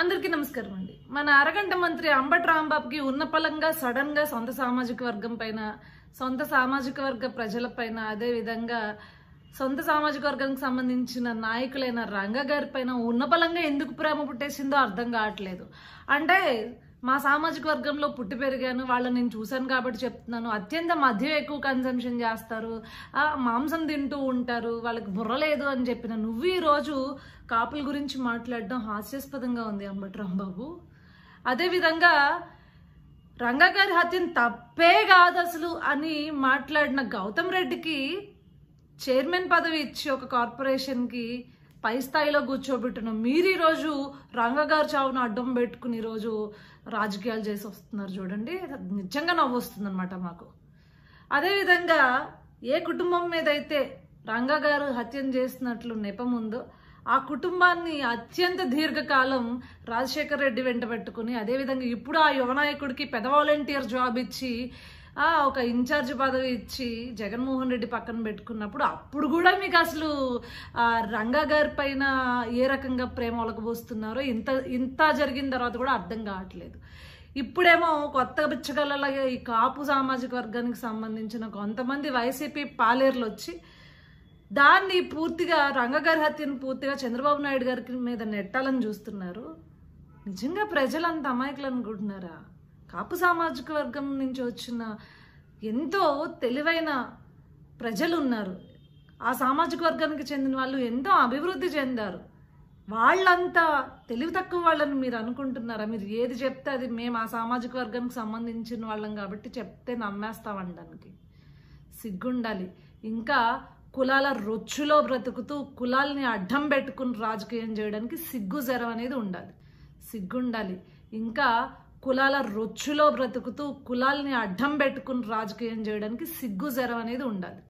అందరికీ నమస్కారం అండి మన అరగంట మంత్రి అంబటి రాంబాబుకి ఉన్న పలంగా సడన్ గా సొంత సామాజిక వర్గం పైన సొంత సామాజిక వర్గ ప్రజలపైన అదేవిధంగా సొంత సామాజిక వర్గానికి సంబంధించిన నాయకులైన రంగ గారి పైన ఉన్న పలంగా ఎందుకు ప్రేమ పుట్టేసిందో అర్థం కావట్లేదు అంటే మా సామాజిక వర్గంలో పుట్టి పెరిగాను వాళ్ళని నేను చూశాను కాబట్టి చెప్తున్నాను అత్యంత మద్యం ఎక్కువ కన్సంప్షన్ చేస్తారు మాంసం తింటూ ఉంటారు వాళ్ళకి బుర్ర లేదు అని చెప్పిన నువ్వు ఈరోజు కాపుల గురించి మాట్లాడడం హాస్యాస్పదంగా ఉంది అంబట్రాం బాబు అదేవిధంగా రంగగారి హత్యను తప్పే కాదు అసలు అని మాట్లాడిన గౌతమ్ రెడ్డికి చైర్మన్ పదవి ఇచ్చి ఒక కార్పొరేషన్కి పై స్థాయిలో కూర్చోబెట్టిన మీరు ఈరోజు రంగగారు చావును అడ్డం పెట్టుకుని ఈరోజు రాజకీయాలు చేసి వస్తున్నారు చూడండి నిజంగా నవ్వు అనమాట మాకు అదేవిధంగా ఏ కుటుంబం మీద అయితే రంగగారు హత్యం చేసినట్లు నెపం ఉందో ఆ కుటుంబాన్ని అత్యంత దీర్ఘకాలం రాజశేఖర్ రెడ్డి వెంట పెట్టుకుని అదేవిధంగా ఇప్పుడు ఆ యువనాయకుడికి పెద్ద వాలంటీర్ జాబ్ ఇచ్చి ఒక ఇన్ఛార్జ్ పదవి ఇచ్చి జగన్మోహన్ రెడ్డి పక్కన పెట్టుకున్నప్పుడు అప్పుడు కూడా మీకు అసలు రంగా గారి పైన ఏ రకంగా ప్రేమ ఒలకబోస్తున్నారో ఇంత ఇంత జరిగిన తర్వాత కూడా అర్థం కావట్లేదు ఇప్పుడేమో కొత్త బిచ్చగలలాగా ఈ కాపు సామాజిక వర్గానికి సంబంధించిన కొంతమంది వైసీపీ పాలేర్లు వచ్చి దాన్ని పూర్తిగా రంగగారి హత్యను పూర్తిగా చంద్రబాబు నాయుడు గారి మీద నెట్టాలని చూస్తున్నారు నిజంగా ప్రజలంత అమాయకులు అనుకుంటున్నారా కాపు సామాజిక వర్గం నుంచి వచ్చిన ఎంతో తెలివైన ప్రజలు ఉన్నారు ఆ సామాజిక వర్గానికి చెందిన వాళ్ళు ఎంతో అభివృద్ధి చెందారు వాళ్ళంతా తెలివి తక్కువ వాళ్ళని మీరు అనుకుంటున్నారా మీరు ఏది చెప్తే అది మేము ఆ సామాజిక వర్గానికి సంబంధించిన వాళ్ళం కాబట్టి చెప్తే నమ్మేస్తామనడానికి సిగ్గుండాలి ఇంకా కులాల రొచ్చులో బ్రతుకుతూ కులాలని అడ్డం పెట్టుకుని రాజకీయం చేయడానికి సిగ్గు జరం అనేది ఉండాలి సిగ్గుండాలి ఇంకా కులాల రొచ్చులో బ్రతుకుతూ కులాల్ని అడ్డం పెట్టుకుని రాజకీయం చేయడానికి సిగ్గు జరం అనేది ఉండాలి